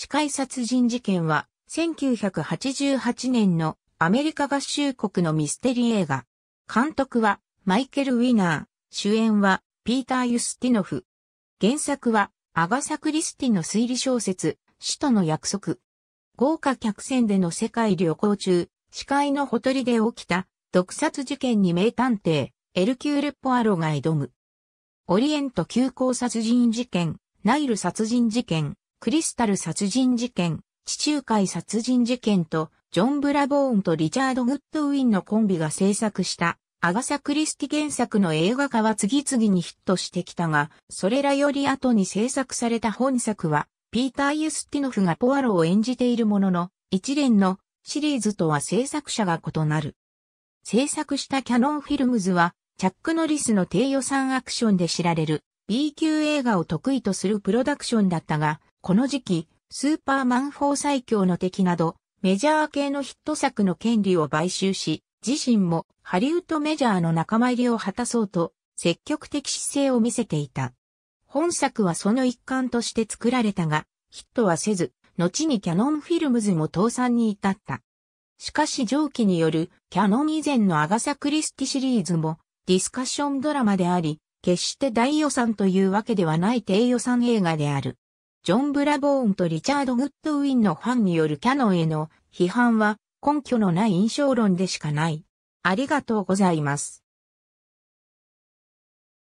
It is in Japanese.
死海殺人事件は、1988年のアメリカ合衆国のミステリー映画。監督はマイケル・ウィナー、主演はピーター・ユスティノフ。原作はアガサ・クリスティの推理小説、死との約束。豪華客船での世界旅行中、視界のほとりで起きた毒殺事件に名探偵、エルキューレ・ポアロが挑む。オリエント急行殺人事件、ナイル殺人事件、クリスタル殺人事件、地中海殺人事件と、ジョン・ブラボーンとリチャード・グッドウィンのコンビが制作した、アガサ・クリスティ原作の映画化は次々にヒットしてきたが、それらより後に制作された本作は、ピーター・ユスティノフがポアロを演じているものの、一連のシリーズとは制作者が異なる。制作したキャノンフィルムズは、チャック・ノリスの低予算アクションで知られる B 級映画を得意とするプロダクションだったが、この時期、スーパーマンフォー最強の敵など、メジャー系のヒット作の権利を買収し、自身もハリウッドメジャーの仲間入りを果たそうと、積極的姿勢を見せていた。本作はその一環として作られたが、ヒットはせず、後にキャノンフィルムズも倒産に至った。しかし上記によるキャノン以前のアガサ・クリスティシリーズもディスカッションドラマであり、決して大予算というわけではない低予算映画である。ジョン・ブラボーンとリチャード・グッドウィンのファンによるキャノンへの批判は根拠のない印象論でしかない。ありがとうございます。